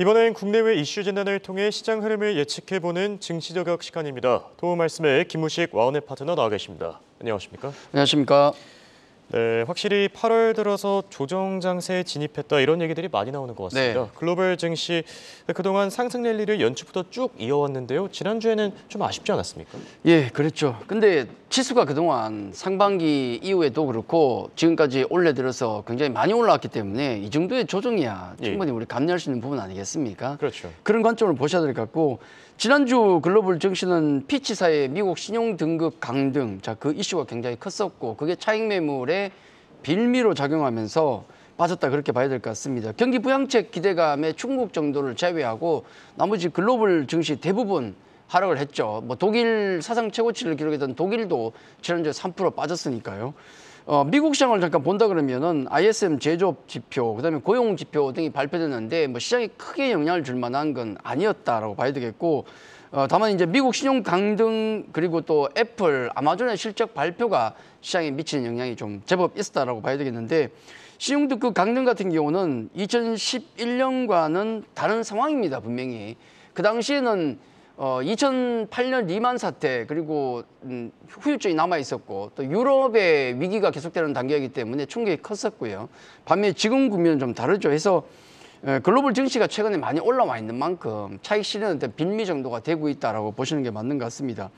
이번엔 국내외 이슈 진단을 통해 시장 흐름을 예측해보는 증시저격 시간입니다. 도움 말씀에 김우식 와우의 파트너 나와 계십니다. 안녕하십니까? 안녕하십니까? 네, 확실히 8월 들어서 조정 장세에 진입했다 이런 얘기들이 많이 나오는 것 같습니다. 네. 글로벌 증시 그동안 상승 랠리를 연초부터 쭉 이어왔는데요. 지난주에는 좀 아쉽지 않았습니까? 예, 그렇죠. 근데 지수가 그동안 상반기 이후에도 그렇고 지금까지 올해 들어서 굉장히 많이 올라왔기 때문에 이 정도의 조정이야 충분히 예. 우리 감내할 수 있는 부분 아니겠습니까? 그렇죠. 그런 관점을 보셔야 될 것 같고 지난주 글로벌 증시는 피치사의 미국 신용 등급 강등 자 그 이슈가 굉장히 컸었고 그게 차익 매물에 빌미로 작용하면서 빠졌다 그렇게 봐야 될 것 같습니다. 경기 부양책 기대감의 충북 정도를 제외하고 나머지 글로벌 증시 대부분 하락을 했죠. 뭐 독일 사상 최고치를 기록했던 독일도 지난주에 3% 빠졌으니까요. 어, 미국 시장을 잠깐 본다 그러면은 ISM 제조업 지표, 그다음에 고용 지표 등이 발표됐는데 뭐 시장에 크게 영향을 줄 만한 건 아니었다라고 봐야 되겠고 어, 다만 이제 미국 신용 강등 그리고 또 애플, 아마존의 실적 발표가 시장에 미치는 영향이 좀 제법 있었다라고 봐야 되겠는데 신용특급 그 강등 같은 경우는 2011년과는 다른 상황입니다 분명히 그 당시에는 어, 2008년 리만 사태 그리고 음, 후유증이 남아 있었고 또 유럽의 위기가 계속되는 단계이기 때문에 충격이 컸었고요. 반면 에 지금 국면은 좀 다르죠. 해서 예, 글로벌 증시가 최근에 많이 올라와 있는 만큼 차익 실현은빈미 정도가 되고 있다라고 보시는 게 맞는 것 같습니다.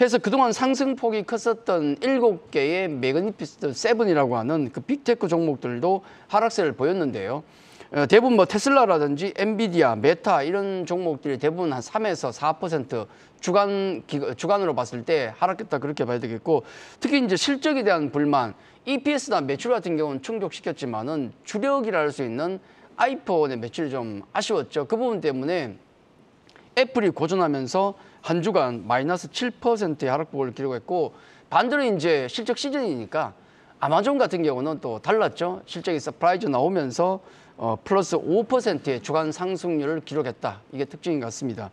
해서 그동안 상승폭이 컸었던 일곱 개의 매그니피스트 세븐이라고 하는 그 빅테크 종목들도 하락세를 보였는데요. 어, 대부분 뭐 테슬라라든지 엔비디아, 메타 이런 종목들이 대부분 한 3에서 4% 주간 주간으로 봤을 때 하락했다 그렇게 봐야 되겠고 특히 이제 실적에 대한 불만, EPS나 매출 같은 경우는 충족시켰지만은 주력이라 할 수 있는 아이폰의 매출이 좀 아쉬웠죠. 그 부분 때문에 애플이 고전하면서 한 주간 마이너스 7%의 하락폭을 기록했고 반대로 이제 실적 시즌이니까 아마존 같은 경우는 또 달랐죠. 실적이 서프라이즈 나오면서 어, 플러스 5%의 주간 상승률을 기록했다. 이게 특징인 것 같습니다.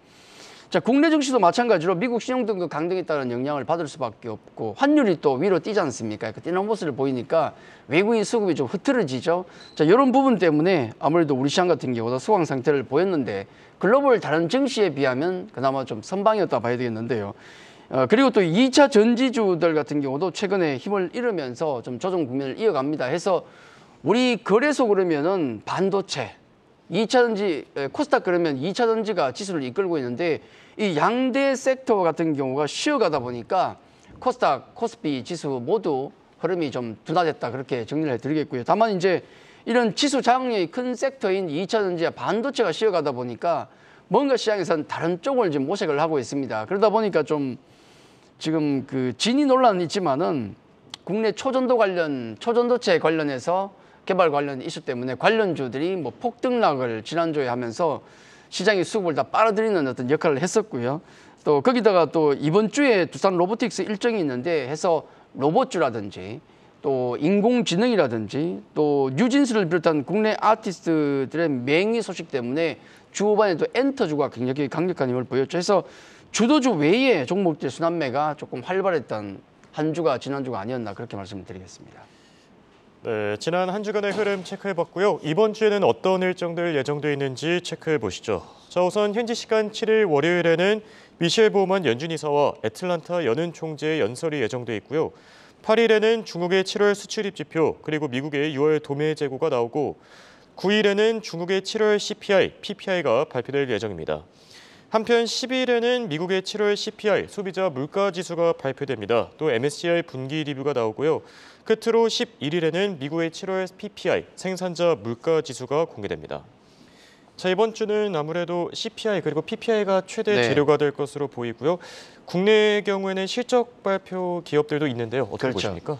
자, 국내 증시도 마찬가지로 미국 신용등급 강등에 따른 영향을 받을 수밖에 없고 환율이 또 위로 뛰지 않습니까? 그 뛰는 모습을 보이니까 외국인 수급이 좀 흐트러지죠. 자, 이런 부분 때문에 아무래도 우리 시장 같은 경우도 소강 상태를 보였는데 글로벌 다른 증시에 비하면 그나마 좀 선방이었다 봐야 되겠는데요. 어, 그리고 또 2차 전지주들 같은 경우도 최근에 힘을 잃으면서 좀 조정 국면을 이어갑니다. 해서 우리 거래소 그러면은 반도체, 이차전지 예, 코스닥 그러면 이차전지가 지수를 이끌고 있는데 이 양대 섹터 같은 경우가 쉬어가다 보니까 코스닥, 코스피 지수 모두 흐름이 좀 둔화됐다 그렇게 정리를 해드리겠고요. 다만 이제 이런 지수 장악력이 큰 섹터인 이차전지와 반도체가 쉬어가다 보니까 뭔가 시장에서는 다른 쪽을 지금 모색을 하고 있습니다. 그러다 보니까 좀 지금 그 진위 논란은 있지만은 국내 초전도 관련, 초전도체 관련해서 개발 관련 이슈 때문에 관련주들이 뭐 폭등락을 지난주에 하면서 시장의 수급을 다 빨아들이는 어떤 역할을 했었고요. 또 거기다가 또 이번 주에 두산 로보틱스 일정이 있는데 해서 로봇주라든지 또 인공지능이라든지 또 뉴진스를 비롯한 국내 아티스트들의 맹위 소식 때문에 주후반에도 엔터주가 굉장히 강력한 힘을 보였죠. 해서 주도주 외에 종목들 순환매가 조금 활발했던 한 주가 지난 주가 아니었나 그렇게 말씀드리겠습니다. 네, 지난 한 주간의 흐름 체크해봤고요. 이번 주에는 어떤 일정들 예정돼 있는지 체크해보시죠. 자, 우선 현지 시간 7일 월요일에는 미셸 보만 연준 이사와 애틀란타 연은 총재의 연설이 예정돼 있고요. 8일에는 중국의 7월 수출입 지표, 그리고 미국의 6월 도매 재고가 나오고 9일에는 중국의 7월 CPI, PPI가 발표될 예정입니다. 한편 10일에는 미국의 7월 CPI 소비자 물가 지수가 발표됩니다. 또 MSCI 분기 리뷰가 나오고요. 끝으로 11일에는 미국의 7월 PPI 생산자 물가 지수가 공개됩니다. 자 이번 주는 아무래도 CPI 그리고 PPI가 최대 네. 재료가 될 것으로 보이고요. 국내의 경우에는 실적 발표 기업들도 있는데요. 어떻게 그렇죠. 보십니까?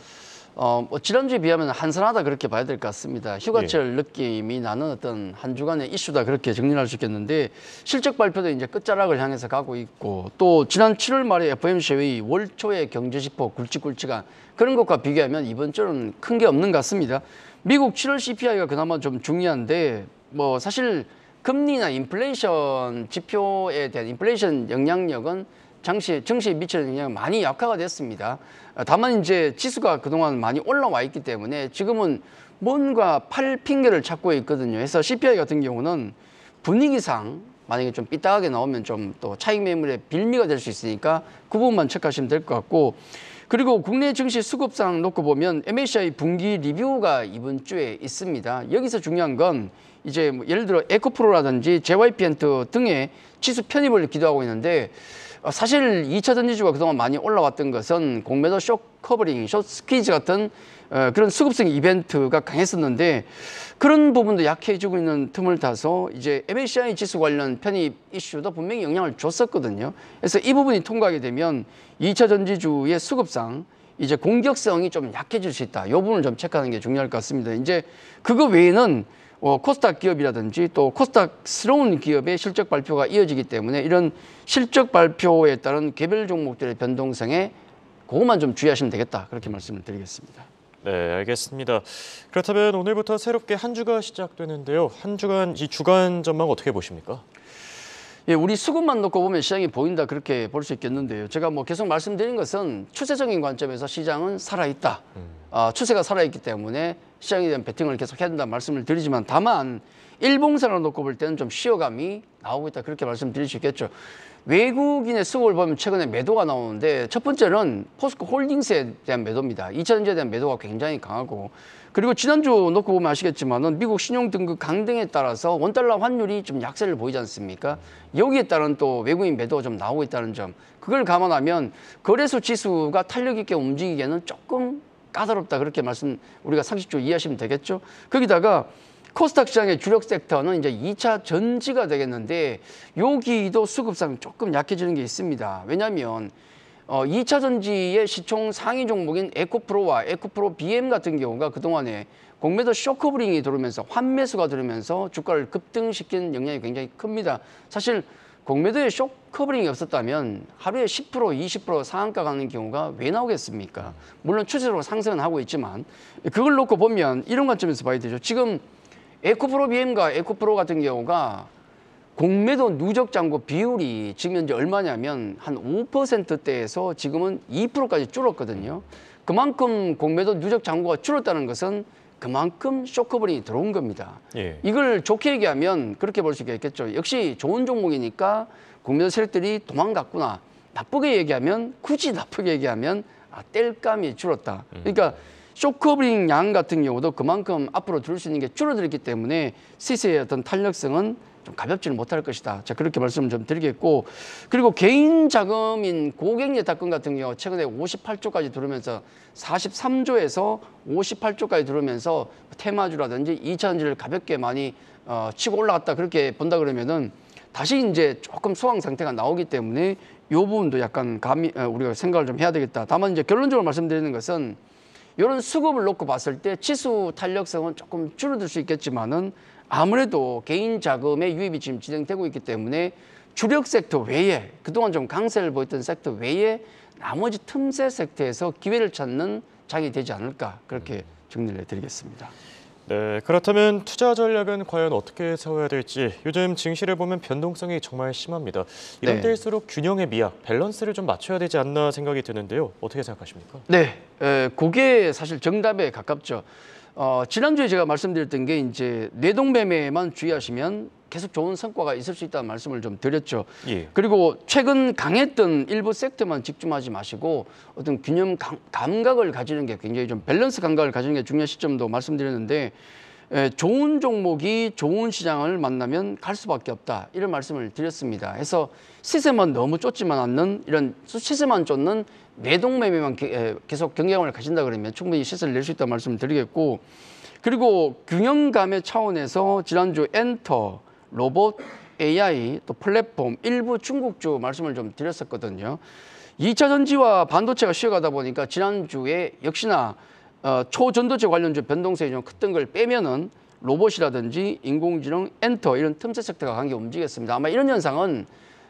어, 뭐 지난주에 비하면 한산하다 그렇게 봐야 될 것 같습니다. 휴가철 예. 느낌이 나는 어떤 한 주간의 이슈다 그렇게 정리할 수 있겠는데 실적 발표도 이제 끝자락을 향해서 가고 있고 또 지난 7월 말에 FOMC 회의 월초에 경제지표 굵직굵직한 그런 것과 비교하면 이번 주는 큰 게 없는 것 같습니다. 미국 7월 CPI가 그나마 좀 중요한데 뭐 사실 금리나 인플레이션 지표에 대한 인플레이션 영향력은 장시증시에 미치는 영향이 많이 약화가 됐습니다. 어, 다만 이제 지수가 그동안 많이 올라와 있기 때문에 지금은 뭔가 팔 핑계를 찾고 있거든요. 그래서 CPI 같은 경우는 분위기상 만약에 좀 삐딱하게 나오면 좀 또 차익 매물의 빌미가 될 수 있으니까 그 부분만 체크하시면 될 것 같고 그리고 국내 증시 수급상 놓고 보면 MSCI 분기 리뷰가 이번 주에 있습니다. 여기서 중요한 건 이제 뭐 예를 들어 에코프로라든지 JYP 엔터 등의 지수 편입을 기도하고 있는데 어, 사실 2차 전지주가 그동안 많이 올라왔던 것은 공매도 쇼 커버링, 쇼 스퀴즈 같은 어, 그런 수급성 이벤트가 강했었는데 그런 부분도 약해지고 있는 틈을 타서 이제 MSCI 지수 관련 편입 이슈도 분명히 영향을 줬었거든요. 그래서 이 부분이 통과하게 되면 2차 전지주의 수급상 이제 공격성이 좀 약해질 수 있다. 이 부분을 좀 체크하는 게 중요할 것 같습니다. 이제 그거 외에는 어, 코스닥 기업이라든지 또 코스닥스러운 기업의 실적 발표가 이어지기 때문에 이런 실적 발표에 따른 개별 종목들의 변동성에 그것만 좀 주의하시면 되겠다 그렇게 말씀을 드리겠습니다. 네, 알겠습니다. 그렇다면 오늘부터 새롭게 한 주가 시작되는데요. 한 주간 이 주간 전망 어떻게 보십니까? 예, 우리 수급만 놓고 보면 시장이 보인다 그렇게 볼 수 있겠는데요. 제가 뭐 계속 말씀드린 것은 추세적인 관점에서 시장은 살아있다. 음. 아, 추세가 살아있기 때문에 시장에 대한 배팅을 계속 해야 된다는 말씀을 드리지만 다만 일봉선을 놓고 볼 때는 좀 쉬어감이 나오고 있다 그렇게 말씀드릴 수 있겠죠. 외국인의 수급을 보면 최근에 매도가 나오는데 첫 번째는 포스코 홀딩스에 대한 매도입니다. 2차전지에 대한 매도가 굉장히 강하고 그리고 지난주 놓고 보면 아시겠지만 은 미국 신용등급 강등에 따라서 원달러 환율이 좀 약세를 보이지 않습니까? 여기에 따른 또 외국인 매도가 좀 나오고 있다는 점 그걸 감안하면 거래소 지수가 탄력 있게 움직이기에는 조금 까다롭다 그렇게 말씀 우리가 상식적으로 이해하시면 되겠죠. 거기다가 코스닥 시장의 주력 섹터는 이제 2차 전지가 되겠는데 여기도 수급상 조금 약해지는 게 있습니다. 왜냐하면 어, 2차 전지의 시총 상위 종목인 에코프로와 에코프로 BM 같은 경우가 그동안에 공매도 쇼크브링이 들어오면서 환매수가 들어오면서 주가를 급등시킨 영향이 굉장히 큽니다. 사실 공매도에 쇼크브링이 없었다면 하루에 10% 20% 상한가 가는 경우가 왜 나오겠습니까? 물론 추세로 상승은 하고 있지만 그걸 놓고 보면 이런 관점에서 봐야 되죠. 지금 에코프로 BM과 에코프로 같은 경우가 공매도 누적 잔고 비율이 지금 현재 얼마냐면 한 5%대에서 지금은 2%까지 줄었거든요. 그만큼 공매도 누적 잔고가 줄었다는 것은 그만큼 쇼크볼이 들어온 겁니다. 예. 이걸 좋게 얘기하면 그렇게 볼 수 있겠죠. 역시 좋은 종목이니까 공매도 세력들이 도망갔구나. 나쁘게 얘기하면 굳이 나쁘게 얘기하면 아, 뗄감이 줄었다. 음. 그러니까 음. 쇼크브링 양 같은 경우도 그만큼 앞으로 들을 수 있는 게 줄어들었기 때문에 시세의 어떤 탄력성은 좀 가볍지는 못할 것이다. 자 그렇게 말씀을 좀 드리겠고 그리고 개인 자금인 고객예탁금 같은 경우 최근에 58조까지 들어오면서 43조에서 58조까지 들어오면서 테마주라든지 이차전지를 가볍게 많이 어, 치고 올라갔다 그렇게 본다 그러면은 다시 이제 조금 소강 상태가 나오기 때문에 이 부분도 약간 감이 어, 우리가 생각을 좀 해야 되겠다. 다만 이제 결론적으로 말씀드리는 것은 이런 수급을 놓고 봤을 때 지수 탄력성은 조금 줄어들 수 있겠지만은 아무래도 개인 자금의 유입이 지금 진행되고 있기 때문에 주력 섹터 외에 그동안 좀 강세를 보였던 섹터 외에 나머지 틈새 섹터에서 기회를 찾는 장이 되지 않을까 그렇게 음. 정리를 해드리겠습니다. 네, 그렇다면 투자 전략은 과연 어떻게 세워야 될지 요즘 증시를 보면 변동성이 정말 심합니다. 이런 네. 때일수록 균형의 미학, 밸런스를 좀 맞춰야 되지 않나 생각이 드는데요. 어떻게 생각하십니까? 네, 에, 그게 사실 정답에 가깝죠. 어, 지난주에 제가 말씀드렸던 게 이제 뇌동매매만 주의하시면 계속 좋은 성과가 있을 수 있다는 말씀을 좀 드렸죠. 예. 그리고 최근 강했던 일부 섹터만 집중하지 마시고 어떤 균형 감각을 가지는 게 굉장히 좀 밸런스 감각을 가지는 게 중요한 시점도 말씀드렸는데 예, 좋은 종목이 좋은 시장을 만나면 갈 수밖에 없다 이런 말씀을 드렸습니다. 해서 시세만 너무 쫓지만 않는 이런 시세만 쫓는 매동매매만 예, 계속 경향을 가진다 그러면 충분히 시세를 낼 수 있다는 말씀을 드리겠고 그리고 균형감의 차원에서 지난주 엔터 로봇 AI 또 플랫폼 일부 중국주 말씀을 좀 드렸었거든요. 2차 전지와 반도체가 쉬어가다 보니까 지난주에 역시나 어, 초전도체 관련주 변동성이 좀 컸던 걸 빼면은 로봇이라든지 인공지능, 엔터 이런 틈새 섹터가 강하게 움직였습니다. 아마 이런 현상은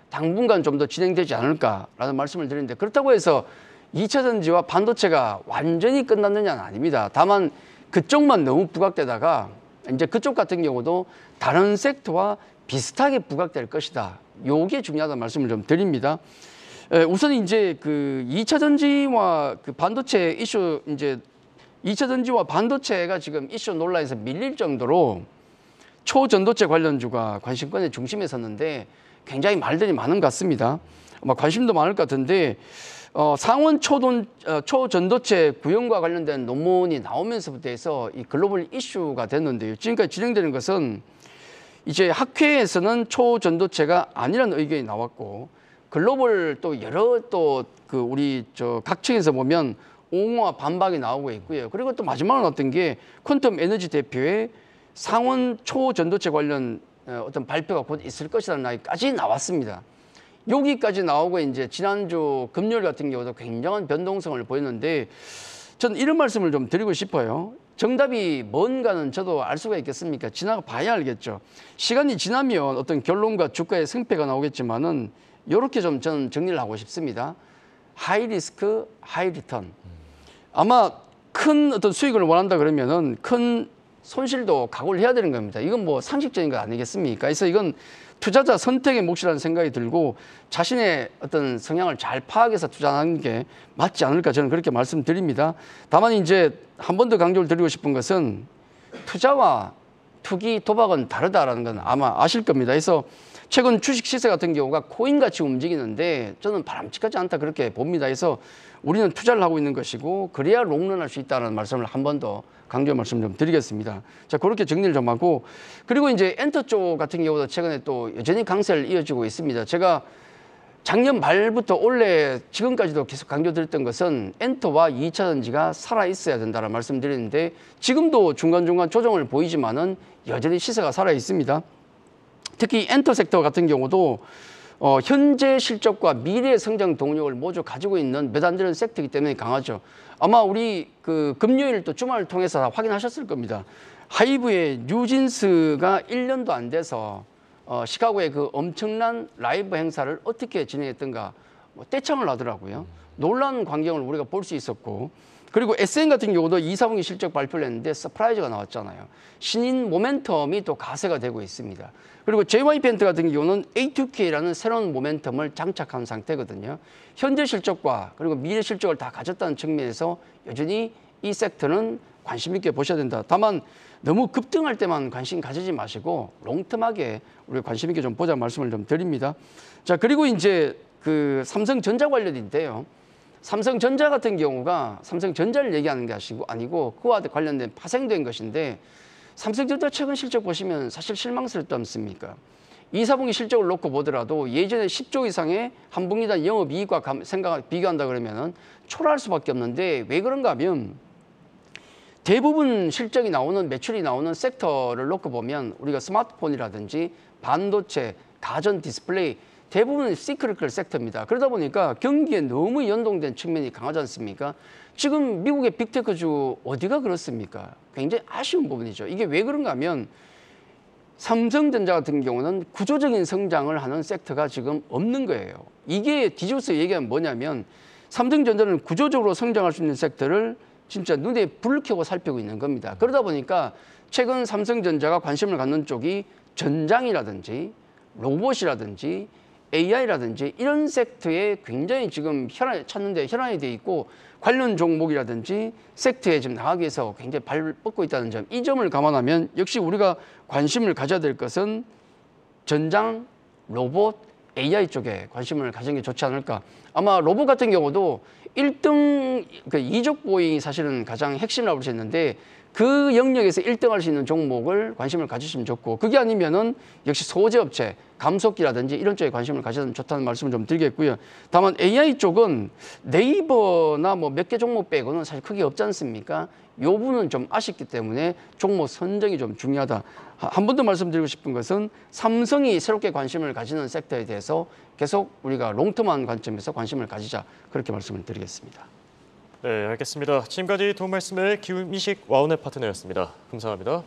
당분간 좀 더 진행되지 않을까라는 말씀을 드리는데 그렇다고 해서 2차 전지와 반도체가 완전히 끝났느냐는 아닙니다. 다만 그쪽만 너무 부각되다가 이제 그쪽 같은 경우도 다른 섹터와 비슷하게 부각될 것이다. 요게 중요하다는 말씀을 좀 드립니다. 우선 이제 그 2차 전지와 그 반도체 이슈 이제 2차 전지와 반도체가 지금 이슈 논란에서 밀릴 정도로 초전도체 관련주가 관심권의 중심에 섰는데 굉장히 말들이 많은 것 같습니다. 아마 관심도 많을 것 같은데 어, 상원 초돈, 어, 초전도체 구형과 관련된 논문이 나오면서부터 해서 이 글로벌 이슈가 됐는데요. 지금까지 진행되는 것은 이제 학회에서는 초전도체가 아니라는 의견이 나왔고 글로벌 또 여러 또 그 우리 저 각층에서 보면 옹호와 반박이 나오고 있고요. 그리고 또 마지막은 어떤 게 퀀텀 에너지 대표의 상원 초전도체 관련 어, 어떤 발표가 곧 있을 것이라는 이야기까지 나왔습니다. 여기까지 나오고 이제 지난주 금요일 같은 경우도 굉장한 변동성을 보였는데 전 이런 말씀을 좀 드리고 싶어요. 정답이 뭔가는 저도 알 수가 있겠습니까? 지나가 봐야 알겠죠. 시간이 지나면 어떤 결론과 주가의 승패가 나오겠지만은 이렇게 좀 저는 정리를 하고 싶습니다. 하이 리스크, 하이 리턴. 아마 큰 어떤 수익을 원한다 그러면은 큰 손실도 각오를 해야 되는 겁니다. 이건 뭐 상식적인 거 아니겠습니까? 그래서 이건 투자자 선택의 몫이라는 생각이 들고 자신의 어떤 성향을 잘 파악해서 투자하는 게 맞지 않을까 저는 그렇게 말씀드립니다. 다만 이제 한 번 더 강조를 드리고 싶은 것은 투자와 투기 도박은 다르다라는 건 아마 아실 겁니다. 그래서 최근 주식 시세 같은 경우가 코인같이 움직이는데 저는 바람직하지 않다 그렇게 봅니다. 그래서 우리는 투자를 하고 있는 것이고 그래야 롱런할 수 있다는 말씀을 한 번 더 강조 말씀 좀 드리겠습니다. 자 그렇게 정리를 좀 하고 그리고 이제 엔터 쪽 같은 경우도 최근에 또 여전히 강세를 이어지고 있습니다. 제가 작년 말부터 올해 지금까지도 계속 강조드렸던 것은 엔터와 2차 전지가 살아있어야 된다는 말씀드리는데 지금도 중간중간 조정을 보이지만은 여전히 시세가 살아있습니다. 특히 엔터 섹터 같은 경우도 어, 현재 실적과 미래 성장 동력을 모두 가지고 있는 몇안 되는 섹터이기 때문에 강하죠. 아마 우리 그 금요일 또 주말을 통해서 다 확인하셨을 겁니다. 하이브의 뉴진스가 1년도 안 돼서 어, 시카고의 그 엄청난 라이브 행사를 어떻게 진행했던가 뭐 떼창을 하더라고요. 놀라운 광경을 우리가 볼 수 있었고 그리고 SN 같은 경우도 이사분기 실적 발표를 했는데 서프라이즈가 나왔잖아요. 신인 모멘텀이 또 가세가 되고 있습니다. 그리고 JY 펜트 같은 경우는 A2K라는 새로운 모멘텀을 장착한 상태거든요. 현재 실적과 그리고 미래 실적을 다 가졌다는 측면에서 여전히 이 섹터는 관심 있게 보셔야 된다. 다만 너무 급등할 때만 관심 가지지 마시고 롱텀하게 우리 관심 있게 좀 보자 말씀을 좀 드립니다. 자 그리고 이제 그 삼성전자 관련인데요. 삼성전자 같은 경우가 삼성전자를 얘기하는 게 아니고 그와 관련된 파생된 것인데 삼성전자 최근 실적 보시면 사실 실망스럽지 않습니까? 이사분기 실적을 놓고 보더라도 예전에 10조 이상의 한 분기당 영업이익과 생각 비교한다 그러면 초라할 수밖에 없는데 왜 그런가 하면 대부분 실적이 나오는 매출이 나오는 섹터를 놓고 보면 우리가 스마트폰이라든지 반도체, 가전 디스플레이 대부분 시크릿컬 섹터입니다. 그러다 보니까 경기에 너무 연동된 측면이 강하지 않습니까? 지금 미국의 빅테크주 어디가 그렇습니까? 굉장히 아쉬운 부분이죠. 이게 왜 그런가 하면 삼성전자 같은 경우는 구조적인 성장을 하는 섹터가 지금 없는 거예요. 이게 디조스 얘기하면 뭐냐면 삼성전자는 구조적으로 성장할 수 있는 섹터를 진짜 눈에 불 켜고 살피고 있는 겁니다. 그러다 보니까 최근 삼성전자가 관심을 갖는 쪽이 전장이라든지 로봇이라든지 AI라든지 이런 섹터에 굉장히 지금 혈안, 찾는 데 혈안이 돼 있고 관련 종목이라든지 섹터에 지금 나가기 위해서 굉장히 발을 뻗고 있다는 점, 이 점을 감안하면 역시 우리가 관심을 가져야 될 것은 전장, 로봇, AI 쪽에 관심을 가진 게 좋지 않을까. 아마 로봇 같은 경우도 일등그 이족 보잉이 사실은 가장 핵심이라고 볼 수 있는데 그 영역에서 1등 할 수 있는 종목을 관심을 가지시면 좋고 그게 아니면은 역시 소재업체, 감속기라든지 이런 쪽에 관심을 가지면 좋다는 말씀을 좀 드리겠고요. 다만 AI 쪽은 네이버나 뭐 몇 개 종목 빼고는 사실 크게 없지 않습니까? 요 부분은 좀 아쉽기 때문에 종목 선정이 좀 중요하다. 한번도 말씀드리고 싶은 것은 삼성이 새롭게 관심을 가지는 섹터에 대해서 계속 우리가 롱텀한 관점에서 관심을 가지자 그렇게 말씀을 드리겠습니다. 네, 알겠습니다. 지금까지 도움 말씀의 기미식 와운의 파트너였습니다. 감사합니다.